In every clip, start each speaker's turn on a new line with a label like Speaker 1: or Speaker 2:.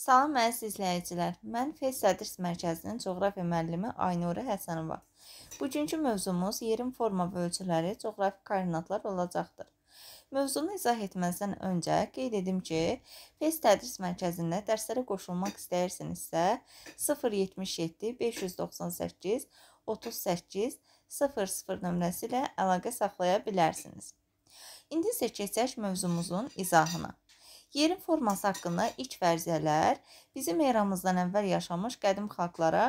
Speaker 1: Salam əziz izləyicilər. Mən Fes Sədris Mərkəzinin coğrafiya müəllimi Aynurə Həsənova. Bugünkü mövzumuz yerin forma və ölçüləri coğrafi koordinatlar olacaqdır. Mövzunu izah etməzdən öncə qeyd edim ki, Fes Tədris Mərkəzində dərslərə qoşulmaq istəyirsinizsə 077 598 38 00 nömrəsi ilə əlaqə saxlaya bilərsiniz. İndi isə keçək mövzumuzun izahına. Yerin forması haqqında ilk fərziyyələr bizim eramızdan əvvəl yaşamış qədim xalqlara,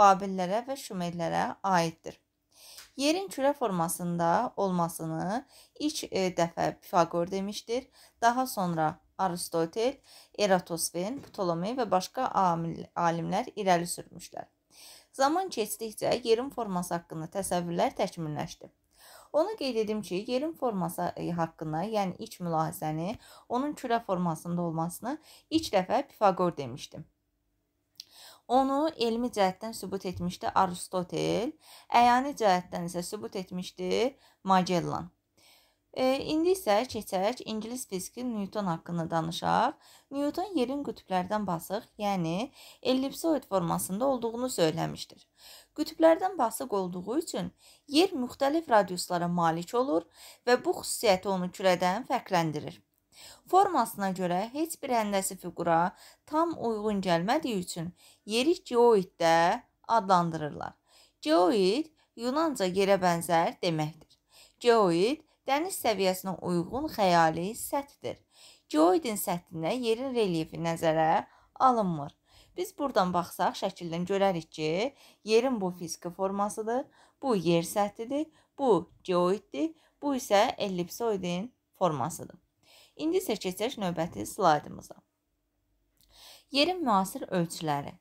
Speaker 1: Babillərə və Şumerlərə aiddir. Yerin kürə formasında olmasını ilk e, dəfə Pifaqor demişdir. Daha sonra Aristotel, Eratosfen, Ptolomey və başqa alimlər irəli sürmüşlər. Zaman keçdikcə yerin forması haqqında təsəvvürlər təkmilləşdi. Ona qeyd edim ki, yerin forması e, haqqında, yəni iç mülahizəni, onun külə formasında olmasını ilk dəfə Pifaqor demişdim. Onu elmi cəhətdən sübut etmişdi Aristotel, əyani cəhətdən isə sübut etmişdi Magellan. E, indi isə keçək ingilis fiziki Newton haqqında danışaq. Newton yerin qütblərdən basıq, yəni ellipsoid formasında olduğunu söyləmişdir. Qütblərdən basıq olduğu üçün yer müxtəlif radiuslara malik olur və bu xüsusiyyəti onu kürədən fərqləndirir. Formasına görə heç bir həndəsi fiqura tam uyğun gəlmədiyi üçün yeri geoid də adlandırırlar. Geoid Yunanca yerə bənzər deməkdir. Geoid dəniz səviyyəsinə uyğun xəyali səthdir. Geoidin səthində yerin relyefi nəzərə alınmır. Biz buradan baxsaq şəkildən görərik ki, yerin bu fiziki formasıdır, bu yer səthidir, bu geoiddir, bu isə ellipsoidin formasıdır. İndi isə keçək növbəti slaydımıza. Yerin müasir ölçüləri.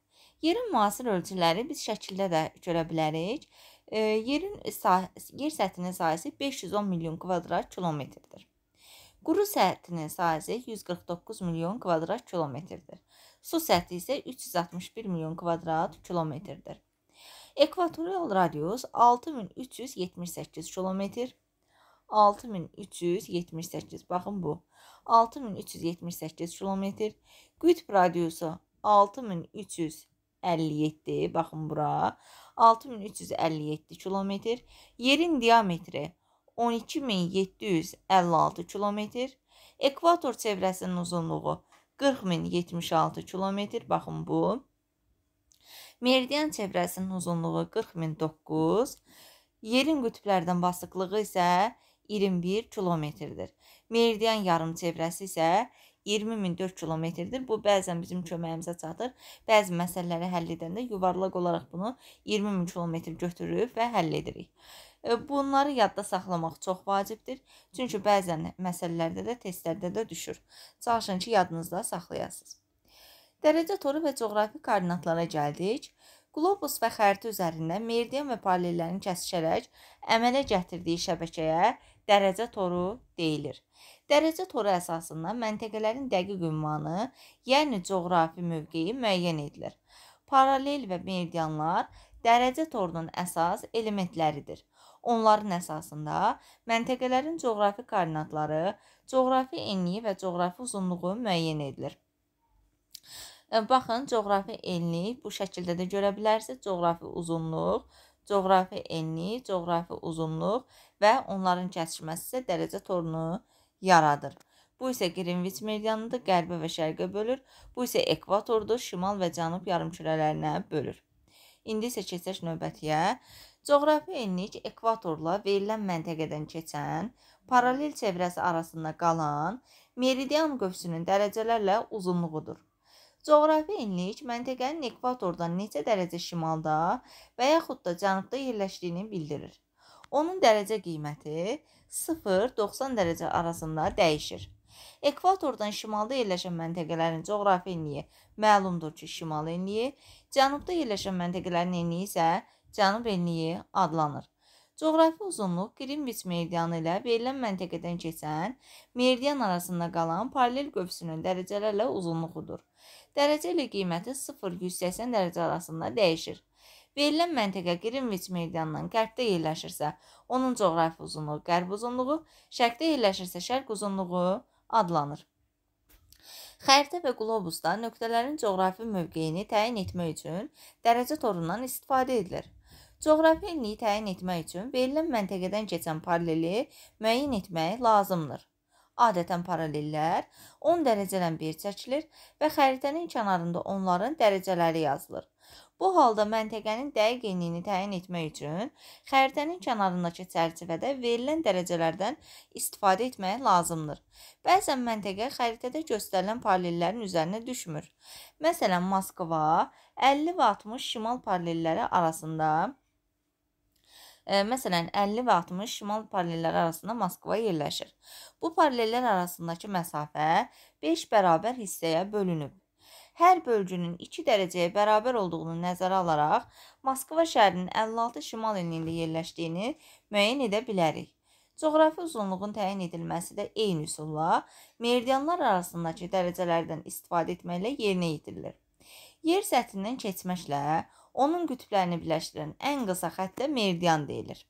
Speaker 1: Yerin müasir ölçüləri biz şəkildə də görə bilərik yerin yer səthinin sahəsi 510 milyon kvadrat kilometrdir. Quru səthinin sahəsi 149 milyon kvadrat kilometrdir. Su səthi isə 361 milyon kvadrat kilometrdir. Ekvatorial radius 6378 kilometr. 6378 baxın bu. 6378 kilometr. Qütb radiusu 6357 baxın bura. 6357 kilometr, yerin diametri 12756 kilometr, ekvator çevrəsinin uzunluğu 40076 kilometr, baxın bu. Meridian çevrəsinin uzunluğu 40009, yerin qütblərdən basıqlığı isə 21 kilometrdir. Meridian yarımçevrəsi isə 20004 kilometrdir. Bu bəzən bizim köməyimizə çatır. Bəzi məsələləri həll edəndə yuvarlaq olaraq bunu 20000 kilometr götürürük və həll edirik. E, bunları yadda saxlamaq çox vacibdir. Çünki bəzən məsələlərdə də testlərdə də düşür. Çalışın ki, yadınızda saxlayasınız. Dərəcə toru və coğrafi koordinatlara gəldik. Qlobus və xəritə üzərindən meridian və paralellərini kəsişərək əmələ gətirdiyi şəbəkəyə dərəcə toru deyilir. Dərəcə toru əsasında məntəqələrin dəqiq ünvanı, yəni coğrafi mövqeyi müəyyən edilir. Paralel və meridianlar dərəcə torunun əsas elementləridir. Onların əsasında məntəqələrin coğrafi koordinatları, coğrafi enliyi və coğrafi uzunluğu müəyyən edilir. E, baxın, coğrafi enlik bu şəkildə də görə bilərsiniz. Coğrafi uzunluq, coğrafi enlik, coğrafi uzunluq və onların kəsişməsi isə dərəcə torunu yaradır. Bu isə Greenwich medianını da qərbə və şərqə bölür. Bu isə ekvatordu, şimal və cənub yarımkürələrinə bölür. İndi isə keçək növbətiyə. Coğrafi enlik ekvatorla verilən məntəqədən keçən, paralel çevrəsi arasında qalan meridian qövsünün dərəcələrlə uzunluğudur. Coğrafi enlik məntəqənin ekvatordan neçə dərəcə şimalda və yaxud da cənubda yerləşdiyini bildirir. Onun dərəcə qiyməti 0-90 dərəcə arasında dəyişir. Ekvatordan şimalda yerləşən məntəqələrin coğrafi enliyi məlumdur ki, şimal enliyi, cənubda yerləşən məntəqələrin enliyi isə cənub enliyi adlanır. Coğrafi uzunluq Greenwich meridianı ilə verilən məntəqədən keçən meridian arasında qalan paralel qövsünün dərəcələrlə uzunluğudur. Dərəcə ilə qiyməti 0-180 dərəcə arasında dəyişir. Verilən məntəqə Greenwich meridianından qərbdə yerləşirsə, onun coğrafi uzunluğu qərb uzunluğu, şərqdə yerləşirsə şərq uzunluğu adlanır. Xəritə və qlobusda nöqtələrin coğrafi mövqeyini təyin etmək üçün dərəcə torundan istifadə edilir. Coğrafi enliyi təyin etmək üçün verilən məntəqədən keçən paraleli müəyyən etmək lazımdır. Adətən paralellər 10 dərəcədən bir çəkilir və xəritənin kənarında onların dərəcələri yazılır. Bu halda məntiqənin dəqiq enliyini təyin etmək üçün xəritənin kənarındakı çərçivədə verilən dərəcələrdən istifadə etmək lazımdır. Bəzən məntiqə xəritədə göstərilən paralellərin üzərinə düşmür. Məsələn, Moskva 50 və 60 şimal paralelləri arasında e, məsələn 50 və 60 şimal paralelləri arasında Moskva yerləşir. Bu paralellər arasındakı məsafə 5 bərabər hissəyə bölünüb hər bölgünün 2 dərəcəyə bərabər olduğunu nəzərə alaraq Moskva şəhərinin 56 şimal enliyində yerləşdiyini müəyyən edə bilərik. Coğrafi uzunluğun təyin edilməsi də eyni üsulla meridianlar arasındakı dərəcələrdən istifadə etməklə yerinə yetirilir. Yer səthindən keçməklə onun qütblərini birləşdirən ən qısa xəttə meridian deyilir.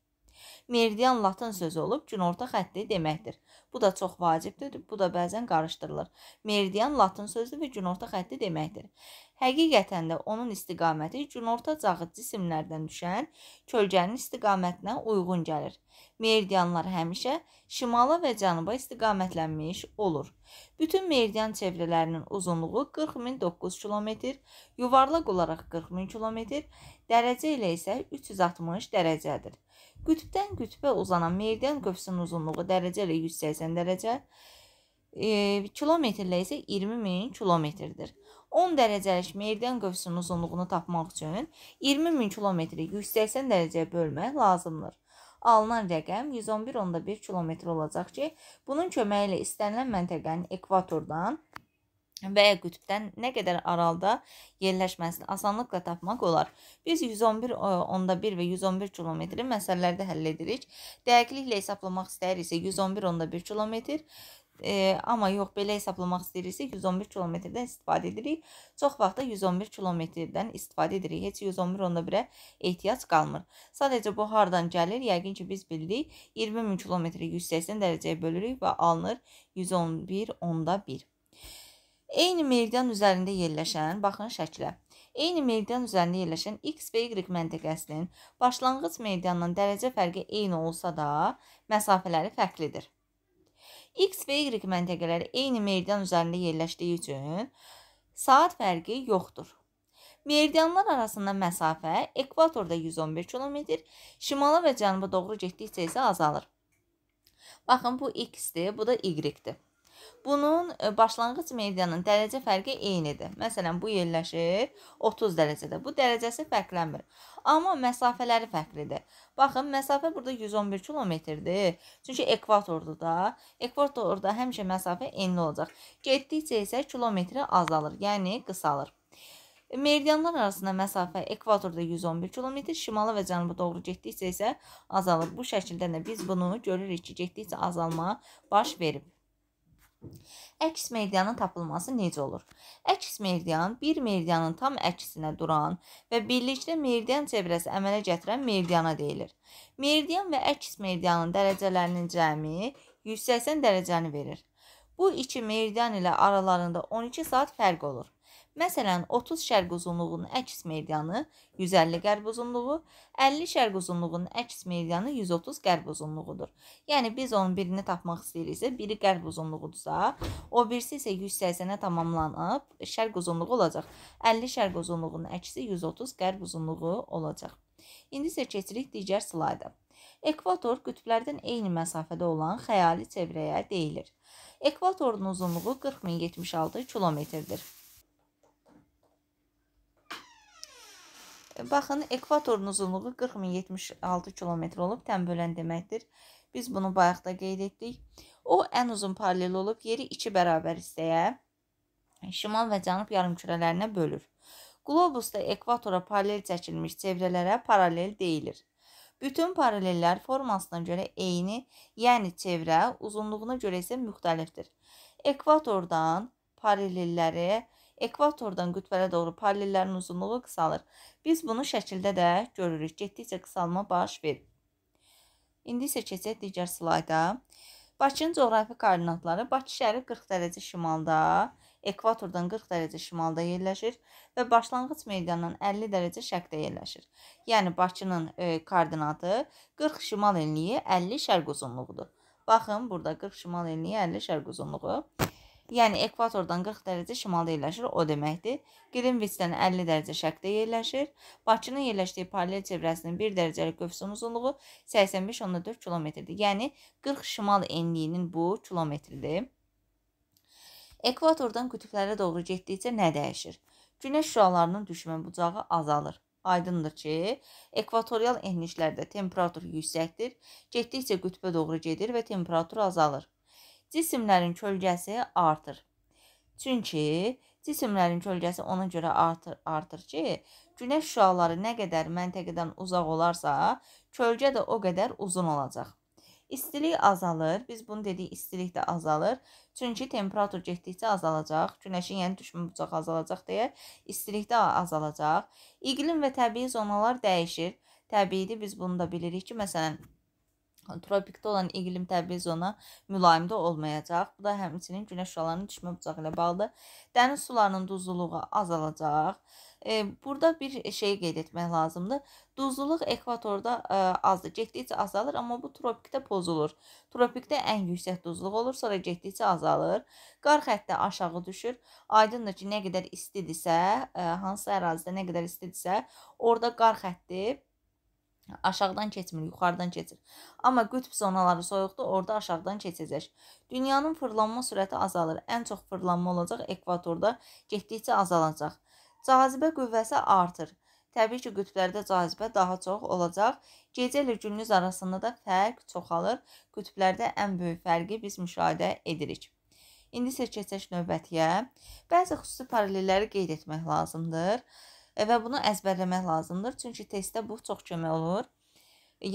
Speaker 1: Meridian latın sözü olub, günorta xətti deməkdir. Bu da çox vacibdir, bu da bəzən qarışdırılır. Meridian latın sözü və günorta xətti deməkdir. Həqiqətən də onun istiqaməti günorta cağı cisimlərdən düşən kölgənin istiqamətinə uyğun gəlir. Meridianlar həmişə şimala və cənuba istiqamətlənmiş olur. Bütün meridian çevrələrinin uzunluğu 40009 km, yuvarlaq olaraq 40000 km, dərəcə ilə isə 360 dərəcədir. Qütbdən qütbə uzanan meridian qövsünün uzunluğu dərəcə ilə 180 dərəcə, e, kilometrlə isə 20 min kilometrdir. 10 dərəcəlik meridian qövsünün uzunluğunu tapmaq üçün 20 min kilometri 180 dərəcəyə bölmək lazımdır. Alınan rəqəm 111.1 kilometr olacaq ki, bunun köməyi ilə istənilən məntəqənin ekvatordan və ya qütbdən nə qədər aralda yerləşməsini asanlıqla tapmaq olar. Biz 111.1 və 111 kilometri məsələlərdə həll edirik. Dəqiqliklə hesablamaq istəyiriksə 111.1 kilometr, e, amma yox belə hesablamaq istəyiriksə 111 kilometrdən istifadə edirik. Çox vaxtda 111 kilometrdən istifadə edirik. Heç 111.1-ə ehtiyac qalmır. Sadəcə bu hardan gəlir? Yəqin ki biz bildik. 20000 kilometri 180 dərəcəyə bölürük və alınır 111.1. Eyni meridian üzərində yerləşən, baxın şəklə. Eyni meridian üzərində yerləşən x və y məntəqəsinin başlanğıc meridiandan dərəcə fərqi eyni olsa da, məsafələri fərqlidir. x və y məntəqələri eyni meridian üzərində yerləşdiyi üçün saat fərqi yoxdur. Meridianlar arasında məsafə ekvatorda 111 km, şimala və cənuba doğru getdikcə isə azalır. Baxın, bu x-dir, bu da y-dir. Bunun e, başlanğıc medianın dərəcə fərqi eynidir. Məsələn, bu yerləşir 30 dərəcədə. Bu dərəcəsi fərqlənmir. Amma məsafələri fərqlidir. Baxın, məsafə burada 111 kilometrdir. Çünki ekvatordur da. Ekvatorda həmişə məsafə enli olacaq. Getdikcə isə kilometri azalır, yəni qısalır. Meridianlar arasında məsafə ekvatorda 111 km, şimala və cənuba doğru getdikcə isə azalır. Bu şəkildə də biz bunu görürük ki, getdikcə azalma baş verib. Əks medianın tapılması necə olur? Əks median bir medianın tam əksinə duran və birlikdə median çevrəsi əmələ gətirən mediana deyilir. Median və əks medianın dərəcələrinin cəmi 180 dərəcəni verir. Bu iki median ilə aralarında 12 saat fərq olur. Məsələn, 30 şərq uzunluğunun əks medianı 150 qərb uzunluğu, 50 şərq uzunluğunun əks medianı 130 qərb uzunluğudur. Yəni biz onun birini tapmaq istəyiriksə, biri qərb uzunluğudursa, o birisi isə 180-ə tamamlanıb şərq uzunluğu olacaq. 50 şərq uzunluğunun əksi 130 qərb uzunluğu olacaq. İndi isə keçirik digər slayda. Ekvator qütblərdən eyni məsafədə olan xəyali çevrəyə deyilir. Ekvatorun uzunluğu 40076 kilometrdir. Baxın, ekvatorun uzunluğu 40076 km olub, tənbölən deməkdir. Biz bunu bayaqda qeyd etdik. O, ən uzun paralel olub, yeri 2 bərabər hissəyə, şimal və cənub yarımkürələrinə bölür. Qlobusda ekvatora paralel çəkilmiş çevrələrə paralel deyilir. Bütün paralellər formasına görə eyni, yəni çevrə, uzunluğuna görə isə müxtəlifdir. Ekvatordan paralelləri Ekvatordan qütbələrə doğru paralellərin uzunluğu qısalır. Biz bunu şəkildə də görürük. Getdikcə qısalma baş verir. İndi isə keçək digər slayda. Bakının coğrafi koordinatları Bakı şəhəri 40 dərəcə şimalda, ekvatordan 40 dərəcə şimalda yerləşir və başlanğıc meydanından 50 dərəcə şərqdə yerləşir. Yəni Bakının e, koordinatı 40 şimal enliyi 50 şərq uzunluğudur. Baxın, burada 40 şimal enliyi 50 şərq uzunluğu. Yəni ekvatordan 40 dərəcə şimalda yerləşir, o deməkdir. Qrinviçdən 50 dərəcə şərqdə yerləşir. Bakının yerləşdiyi paralel çevrəsinin 1 dərəcəlik qövsüm uzunluğu 85.4 kilometrdir. Yəni 40 şimal enliyinin bu kilometridir. Ekvatordan qütblərə doğru getdikcə nə dəyişir? Günəş şüalarının düşmə bucağı azalır. Aydındır ki, ekvatorial enliklərdə temperatur yüksəkdir, getdikcə qütbə doğru gedir və temperatur azalır cisimlərin kölgəsi artır. Çünki cisimlərin kölgəsi ona görə artır, artır ki, günəş şüaları nə qədər məntəqədən uzaq olarsa, kölgə də o qədər uzun olacaq. İstilik azalır. Biz bunu dedik, istilik də azalır. Çünki temperatur getdikcə azalacaq. Günəşin yəni düşmə bucağı azalacaq deyə istilik də azalacaq. İqlim və təbii zonalar dəyişir. Təbiidir, biz bunu da bilirik ki, məsələn, Tropikdə olan iqlim təbii zona mülayimdə olmayacaq. Bu da həmçinin günəş şüalarının düşmə bucağı ilə bağlı. Dəniz sularının duzluluğu azalacaq. E, burada bir şey qeyd etmək lazımdır. Duzluluq ekvatorda e, azdır. Getdikcə azalır, amma bu tropikdə pozulur. Tropikdə ən yüksək duzluq olur, sonra getdikcə azalır. Qar xətti aşağı düşür. Aydındır ki, nə qədər istidirsə, e, hansı ərazidə nə qədər istidirsə, orada qar xətti Aşağıdan keçmir, yuxarıdan keçir. Amma qütb zonaları soyuqdur, orada aşağıdan keçəcək. Dünyanın fırlanma sürəti azalır. Ən çox fırlanma olacaq ekvatorda, getdikcə azalacaq. Cazibə qüvvəsi artır. Təbii ki, qütblərdə cazibə daha çox olacaq. Gecə ilə gündüz arasında da fərq çoxalır. Qütblərdə ən böyük fərqi biz müşahidə edirik. İndi isə keçək növbətiyə. Bəzi xüsusi paralelləri qeyd etmək lazımdır. E, və bunu əzbərləmək lazımdır. Çünki testdə bu çox kömək olur.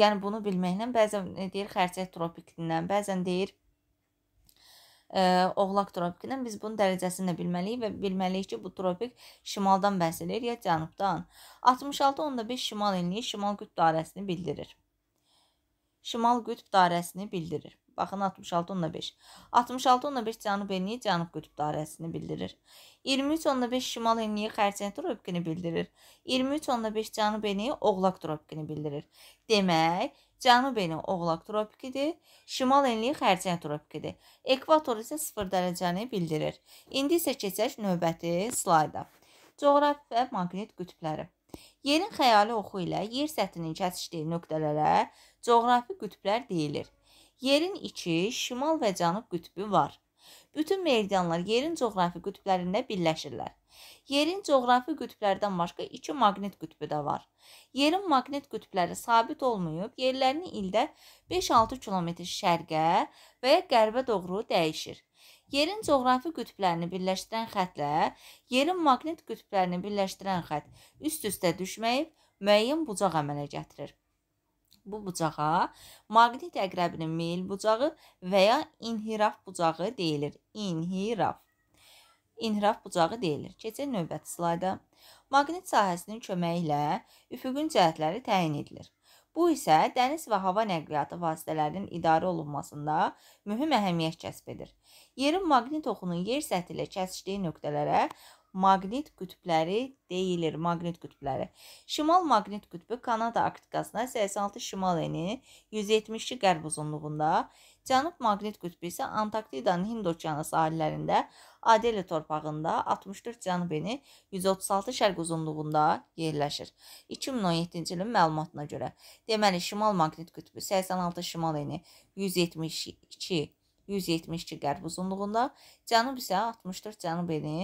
Speaker 1: Yəni bunu bilməklə bəzən e, deyir xərçəng tropikindən, bəzən deyir ə, e, oğlaq tropikindən biz bunun dərəcəsini də bilməliyik və bilməliyik ki, bu tropik şimaldan bəhs edir ya cənubdan. 66.5 şimal enliyi şimal qütb dairəsini bildirir. Şimal qütb dairəsini bildirir. Baxın 66.5. 66.5 cənub enliyi cənub qütb dairəsini bildirir. 23.5 şimal enliyi xərçəng tropikini bildirir. 23.5 cənub enliyi oğlaq tropikini bildirir. Demək, cənub enliyi oğlaq tropikidir, şimal enliyi xərçəng tropikidir. Ekvator isə 0 dərəcəni bildirir. İndi isə keçək növbəti slayda. Coğrafi və maqnit qütbləri. Yerin xəyali oxu ilə yer səthinin kəsişdiyi nöqtələrə coğrafi qütblər deyilir. Yerin iki, şimal və cənub qütbü var. Bütün meridianlar yerin coğrafi qütblərində birləşirlər. Yerin coğrafi qütblərdən başqa iki maqnit qütbü də var. Yerin maqnit qütbləri sabit olmayıb, yerlərini ildə 5-6 kilometr şərqə və ya qərbə doğru dəyişir. Yerin coğrafi qütblərini birləşdirən xətlə yerin maqnit qütblərini birləşdirən xətt üst-üstə düşməyib müəyyən bucaq əmələ gətirir bu bucağa maqnit əqrəbinin meyl bucağı və ya inhiraf bucağı deyilir. İnhiraf. İnhiraf bucağı deyilir. Keçək növbəti slayda. Maqnit sahəsinin köməyi ilə üfüqün cəhətləri təyin edilir. Bu isə dəniz və hava nəqliyyatı vasitələrinin idarə olunmasında mühüm əhəmiyyət kəsb edir. Yerin maqnit oxunun yer səthi ilə kəsişdiyi nöqtələrə maqnit qütbləri deyilir, maqnit qütbləri. Şimal maqnit qütbü Kanada Arktikasına 86 şimal eni, 172 qərb uzunluğunda, Cənub maqnit qütbü isə Antarktidanın Hind okeanı sahillərində, Adeli torpağında 64 cənub eni, 136 şərq uzunluğunda yerləşir. 2017-ci ilin məlumatına görə, deməli şimal maqnit qütbü 86 şimal eni, 172 172 qərb uzunluğunda, cənub isə 64 cənub eni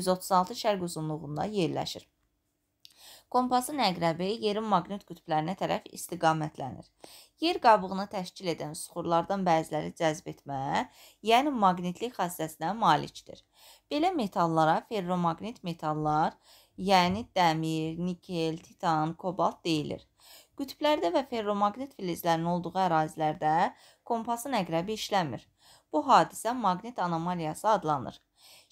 Speaker 1: 136 şərq uzunluğunda yerləşir. Kompasın əqrəbi yerin maqnit qütblərinə tərəf istiqamətlənir. Yer qabığını təşkil edən süxurlardan bəziləri cəzb etmə, yəni maqnitlik xassəsinə malikdir. Belə metallara ferromaqnit metallar, yəni dəmir, nikel, titan, kobalt deyilir. Qütblərdə və ferromaqnit filizlərinin olduğu ərazilərdə kompasın əqrəbi işləmir. Bu hadisə maqnit anomaliyası adlanır.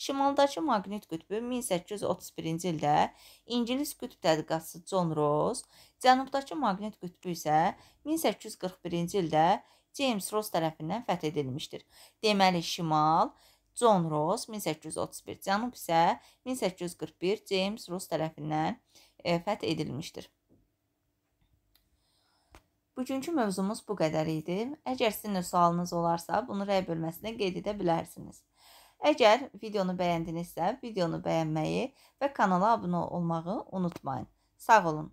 Speaker 1: Şimaldakı maqnit qütbü 1831-ci ildə İngilis qütb tədqiqatçısı John Ross, cənubdakı maqnit qütbü isə 1841-ci ildə James Ross tərəfindən fəth edilmişdir. Deməli, şimal John Ross 1831, cənub isə 1841 James Ross tərəfindən e, fəth edilmişdir. Bugünkü mövzumuz bu qədər idi. Əgər sizin də sualınız olarsa, bunu rəy bölməsində qeyd edə bilərsiniz. Əgər videonu bəyəndinizsə, videonu bəyənməyi və kanala abunə olmağı unutmayın. Sağ olun.